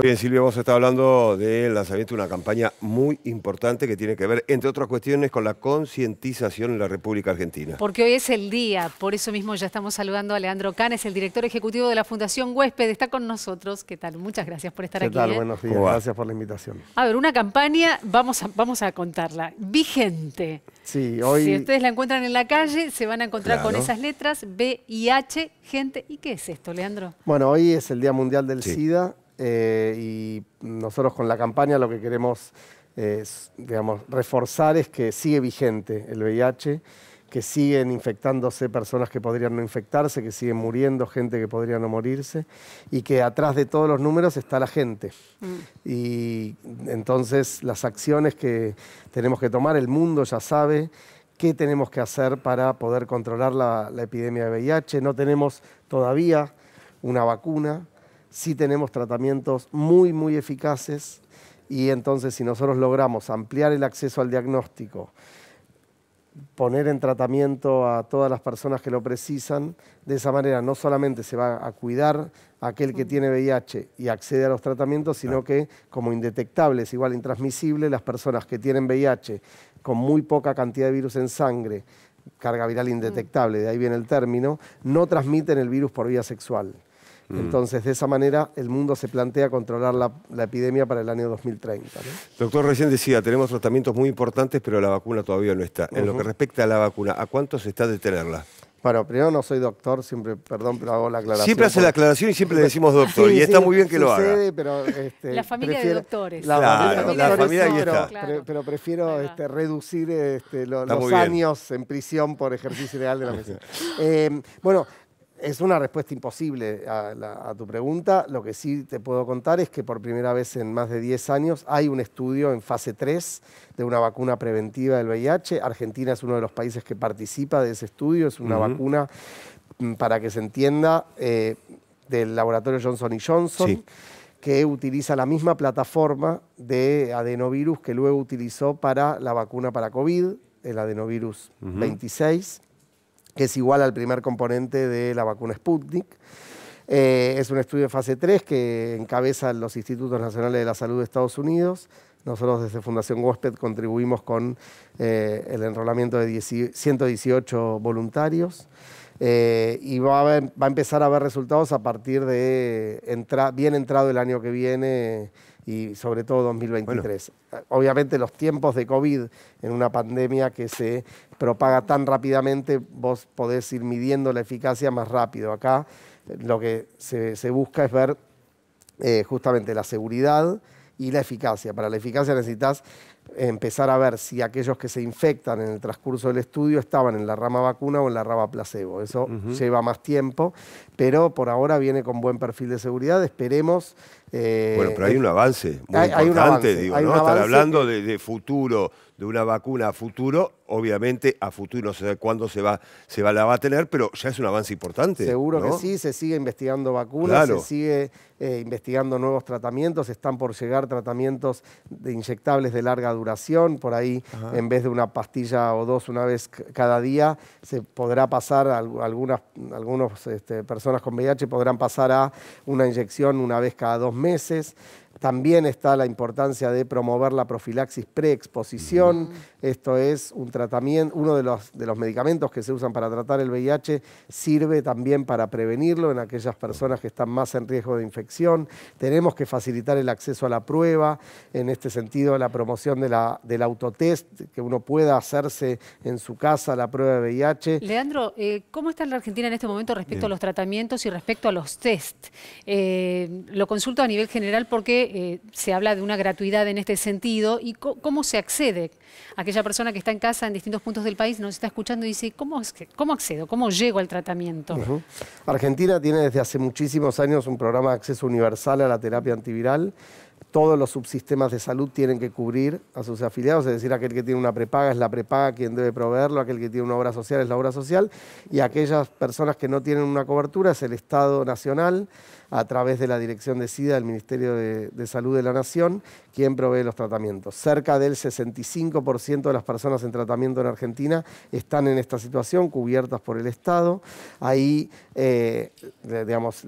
Bien, Silvia, vos estás hablando del lanzamiento de una campaña muy importante que tiene que ver, entre otras cuestiones, con la concientización en la República Argentina. Porque hoy es el día, por eso mismo ya estamos saludando a Leandro Canes, el director ejecutivo de la Fundación Huésped, está con nosotros. ¿Qué tal? Muchas gracias por estar aquí. ¿Qué tal? ¿eh? Buenos días, gracias por la invitación. A ver, una campaña, vamos a, vamos a contarla, vigente. Sí, hoy... Si ustedes la encuentran en la calle, se van a encontrar con esas letras, B-I-H, gente. ¿Y qué es esto, Leandro? Bueno, hoy es el Día Mundial del SIDA eh, y nosotros con la campaña lo que queremos eh, reforzar es que sigue vigente el VIH, que siguen infectándose personas que podrían no infectarse, que siguen muriendo gente que podría no morirse y que atrás de todos los números está la gente. Mm. Y entonces las acciones que tenemos que tomar, el mundo ya sabe qué tenemos que hacer para poder controlar la epidemia de VIH. No tenemos todavía una vacuna, sí tenemos tratamientos muy, muy eficaces y entonces si nosotros logramos ampliar el acceso al diagnóstico, poner en tratamiento a todas las personas que lo precisan, de esa manera no solamente se va a cuidar aquel que mm. tiene VIH y accede a los tratamientos, sino que como indetectables, igual intransmisible, las personas que tienen VIH con muy poca cantidad de virus en sangre, carga viral mm. indetectable, de ahí viene el término, no transmiten el virus por vía sexual. Mm. Entonces, de esa manera, el mundo se plantea controlar la, epidemia para el año 2030. Doctor, recién decía, tenemos tratamientos muy importantes, pero la vacuna todavía no está. En lo que respecta a la vacuna, ¿a cuánto se está de tenerla? Bueno, primero no soy doctor, siempre, perdón, pero hago la aclaración. Siempre hace la aclaración y siempre le decimos doctor, y está muy bien que lo haga. Pero, este, la familia de doctores. La, familia, Pero, pero prefiero este, reducir este, los años en prisión por ejercicio ilegal de la medicina. Eh, bueno, es una respuesta imposible a, tu pregunta. Lo que sí te puedo contar es que por primera vez en más de 10 años hay un estudio en fase 3 de una vacuna preventiva del VIH. Argentina es uno de los países que participa de ese estudio. Es una vacuna, mm, para que se entienda, eh, del laboratorio Johnson Johnson. que utiliza la misma plataforma de adenovirus que luego utilizó para la vacuna para COVID, el adenovirus 26 que es igual al primer componente de la vacuna Sputnik. Eh, es un estudio de fase 3 que encabeza los Institutos Nacionales de la Salud de Estados Unidos. Nosotros desde Fundación Hosped contribuimos con eh, el enrolamiento de 118 voluntarios eh, y va a, empezar a ver resultados a partir de bien entrado el año que viene y sobre todo 2023. Obviamente los tiempos de COVID en una pandemia que se propaga tan rápidamente, vos podés ir midiendo la eficacia más rápido. Acá eh, lo que se, busca es ver eh, justamente la seguridad y la eficacia. Para la eficacia necesitas empezar a ver si aquellos que se infectan en el transcurso del estudio estaban en la rama vacuna o en la rama placebo. Eso lleva más tiempo, pero por ahora viene con buen perfil de seguridad. Esperemos. Eh, bueno, pero hay un avance muy hay, importante, un digo, Están hablando de futuro de una vacuna a futuro, obviamente a futuro no sé cuándo se va, se va, la va a tener, pero ya es un avance importante. Seguro que sí, se sigue investigando vacunas, se sigue eh, investigando nuevos tratamientos, están por llegar tratamientos de inyectables de larga duración, por ahí en vez de una pastilla o dos una vez cada día, se podrá pasar, algunas, este, personas con VIH podrán pasar a una inyección una vez cada dos meses. También está la importancia de promover la profilaxis preexposición, esto es un tratamiento, uno de los, medicamentos que se usan para tratar el VIH sirve también para prevenirlo en aquellas personas que están más en riesgo de infección. Tenemos que facilitar el acceso a la prueba, en este sentido la promoción del autotest, que uno pueda hacerse en su casa la prueba de VIH. Leandro, eh, ¿cómo está la Argentina en este momento respecto a los tratamientos y respecto a los test? Eh, lo consulto a nivel general porque eh, se habla de una gratuidad en este sentido y cómo se accede a que aquella persona que está en casa en distintos puntos del país nos está escuchando y dice, ¿cómo, cómo accedo? ¿Cómo llego al tratamiento? Argentina tiene desde hace muchísimos años un programa de acceso universal a la terapia antiviral todos los subsistemas de salud tienen que cubrir a sus afiliados, es decir, aquel que tiene una prepaga es la prepaga quien debe proveerlo, aquel que tiene una obra social es la obra social, y aquellas personas que no tienen una cobertura es el Estado Nacional, a través de la Dirección de SIDA del Ministerio de, Salud de la Nación, quien provee los tratamientos. Cerca del 65% de las personas en tratamiento en Argentina están en esta situación, cubiertas por el Estado. Ahí, eh, digamos,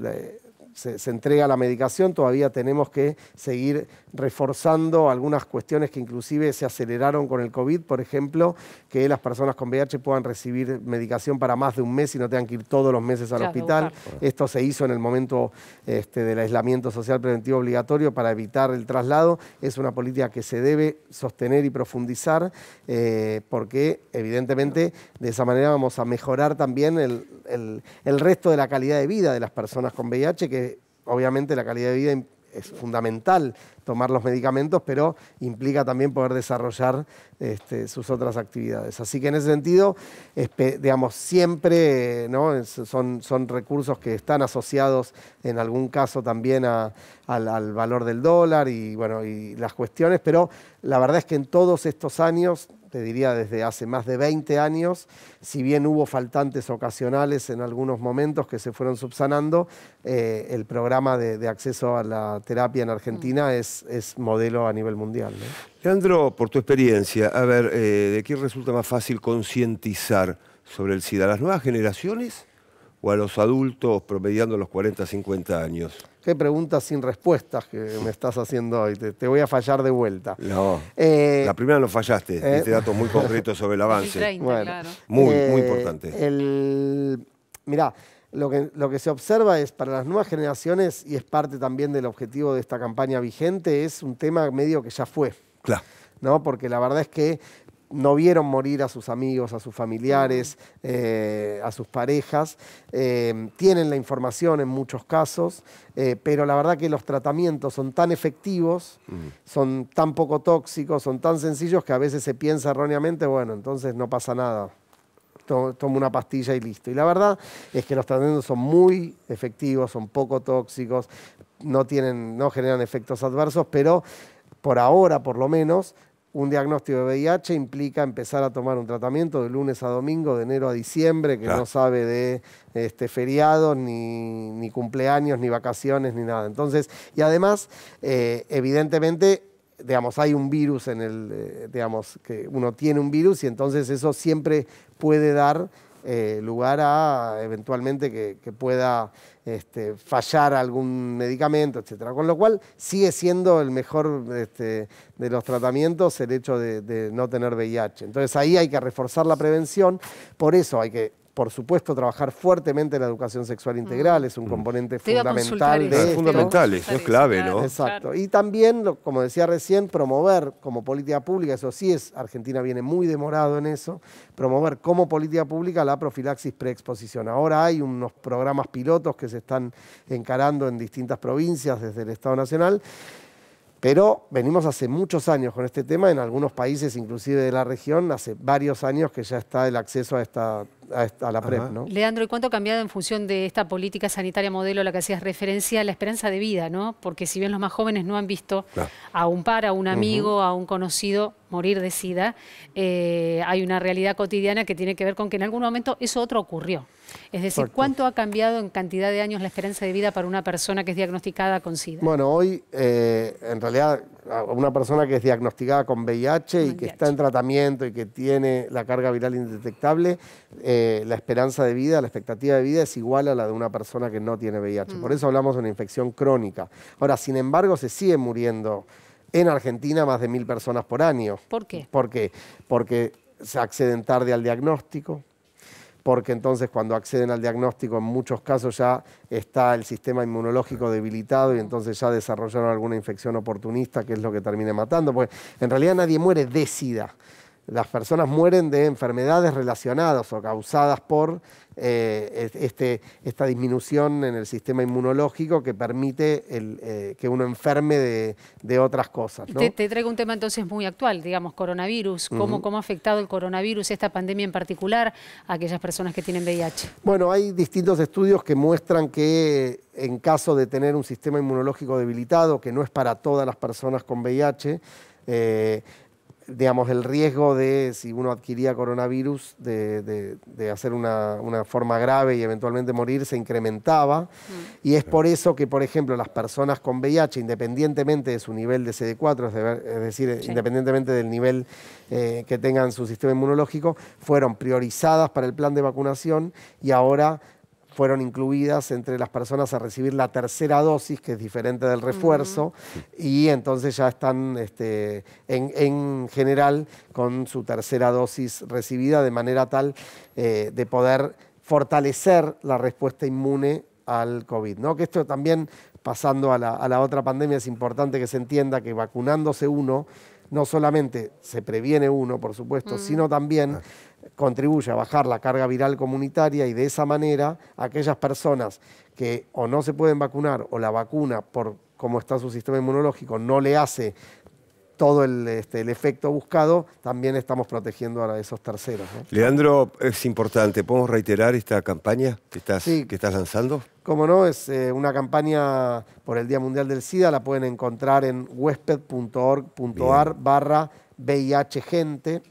se, entrega la medicación, todavía tenemos que seguir reforzando algunas cuestiones que inclusive se aceleraron con el COVID, por ejemplo, que las personas con VIH puedan recibir medicación para más de un mes y no tengan que ir todos los meses al hospital. Esto se hizo en el momento este, del aislamiento social preventivo obligatorio para evitar el traslado. Es una política que se debe sostener y profundizar eh, porque evidentemente de esa manera vamos a mejorar también el, el resto de la calidad de vida de las personas con VIH, que obviamente la calidad de vida es fundamental tomar los medicamentos, pero implica también poder desarrollar este, sus otras actividades. Así que en ese sentido, digamos, siempre ¿no? son, son recursos que están asociados en algún caso también al, valor del dólar y, bueno, y las cuestiones, pero la verdad es que en todos estos años te diría desde hace más de 20 años, si bien hubo faltantes ocasionales en algunos momentos que se fueron subsanando, eh, el programa de, acceso a la terapia en Argentina mm. es, es, modelo a nivel mundial. Leandro, por tu experiencia, a ver, eh, ¿de qué resulta más fácil concientizar sobre el SIDA? ¿Las nuevas generaciones? o a los adultos promediando los 40, 50 años? Qué preguntas sin respuestas que me estás haciendo hoy. Te, voy a fallar de vuelta. No. Eh, la primera no fallaste. este eh, dato muy concreto sobre el avance. Muy, muy eh, importante. El, mirá, lo que, lo que se observa es para las nuevas generaciones, y es parte también del objetivo de esta campaña vigente, es un tema medio que ya fue. Claro. ¿no? Porque la verdad es que no vieron morir a sus amigos, a sus familiares, eh, a sus parejas, eh, tienen la información en muchos casos, eh, pero la verdad que los tratamientos son tan efectivos, son tan poco tóxicos, son tan sencillos que a veces se piensa erróneamente, bueno, entonces no pasa nada tomo una pastilla y listo. Y la verdad es que los tratamientos son muy efectivos, son poco tóxicos, no, tienen, no generan efectos adversos, pero por ahora, por lo menos, un diagnóstico de VIH implica empezar a tomar un tratamiento de lunes a domingo, de enero a diciembre, que no sabe de este, feriados, ni, ni, cumpleaños, ni vacaciones, ni nada. Entonces, y además, eh, evidentemente, digamos, hay un virus en el, eh, digamos, que uno tiene un virus y entonces eso siempre puede dar eh, lugar a eventualmente que, pueda este, fallar algún medicamento, etc. Con lo cual sigue siendo el mejor este, de los tratamientos el hecho de no tener VIH. Entonces ahí hay que reforzar la prevención, por eso hay que por supuesto, trabajar fuertemente la educación sexual integral mm. es un mm. componente fundamental Es fundamental, es clave, ¿no? Exacto. Y también, como decía recién, promover como política pública, eso sí es, Argentina viene muy demorado en eso, promover como política pública la profilaxis preexposición. Ahora hay unos programas pilotos que se están encarando en distintas provincias desde el Estado Nacional. Pero venimos hace muchos años con este tema, en algunos países, inclusive de la región, hace varios años que ya está el acceso a esta a, la Leandro, ¿y cuánto ha cambiado en función de esta política sanitaria modelo a la que hacías referencia la esperanza de vida? ¿no? Porque si bien los más jóvenes no han visto a un par, a un amigo, a un conocido morir de SIDA, eh, hay una realidad cotidiana que tiene que ver con que en algún momento eso otro ocurrió. Es decir, ¿cuánto ha cambiado en cantidad de años la esperanza de vida para una persona que es diagnosticada con SIDA? Bueno, hoy eh, en realidad una persona que es diagnosticada con VIH, y que está en tratamiento y que tiene la carga viral indetectable, eh, la esperanza de vida, la expectativa de vida es igual a la de una persona que no tiene VIH. Mm. Por eso hablamos de una infección crónica. Ahora, sin embargo, se sigue muriendo en Argentina más de mil personas por año. ¿Por qué? Porque se acceden tarde al diagnóstico, porque entonces cuando acceden al diagnóstico en muchos casos ya está el sistema inmunológico debilitado y entonces ya desarrollaron alguna infección oportunista, que es lo que termina matando, porque en realidad nadie muere de SIDA las personas mueren de enfermedades relacionadas o causadas por eh, este, esta disminución en el sistema inmunológico que permite eh, que uno enferme de, otras cosas. Te, traigo un tema entonces muy actual, digamos, coronavirus. ¿Cómo, ha afectado el coronavirus, esta pandemia en particular, a aquellas personas que tienen VIH? Bueno, hay distintos estudios que muestran que en caso de tener un sistema inmunológico debilitado, que no es para todas las personas con VIH, eh, digamos, el riesgo de, si uno adquiría coronavirus, de, hacer una, forma grave y eventualmente morir, se incrementaba. Mm. Y es por eso que, por ejemplo, las personas con VIH, independientemente de su nivel de CD4, es decir, independientemente del nivel eh, que tengan su sistema inmunológico, fueron priorizadas para el plan de vacunación y ahora fueron incluidas entre las personas a recibir la tercera dosis, que es diferente del refuerzo, y entonces ya están este, en, general con su tercera dosis recibida de manera tal eh, de poder fortalecer la respuesta inmune al COVID. ¿no? Que esto también, pasando a la otra pandemia, es importante que se entienda que vacunándose uno no solamente se previene uno, por supuesto, mm. sino también ah. contribuye a bajar la carga viral comunitaria y de esa manera aquellas personas que o no se pueden vacunar o la vacuna por cómo está su sistema inmunológico no le hace todo este, el, efecto buscado, también estamos protegiendo a esos terceros. Leandro, es importante, ¿podemos reiterar esta campaña que estás, sí. que estás lanzando? Como no, es eh, una campaña por el Día Mundial del SIDA, la pueden encontrar en huésped.org.ar barra VIH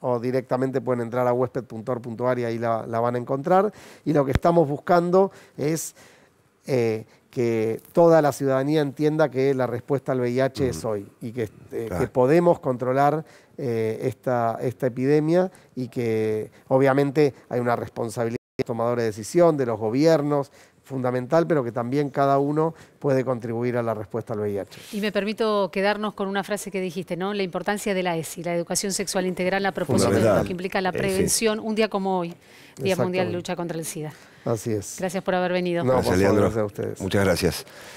o directamente pueden entrar a huésped.org.ar y ahí la, van a encontrar. Y lo que estamos buscando es... Eh, que toda la ciudadanía entienda que la respuesta al VIH es hoy y que, eh, podemos controlar eh, esta, esta epidemia y que obviamente hay una responsabilidad tomadores de decisión, de los gobiernos, fundamental, pero que también cada uno puede contribuir a la respuesta al VIH. Y me permito quedarnos con una frase que dijiste, ¿no? La importancia de la ESI, la educación sexual integral a propósito de lo que implica la eh, prevención, un día como hoy, Día Mundial de Lucha contra el SIDA. Así es. Gracias por haber venido. Muchas gracias.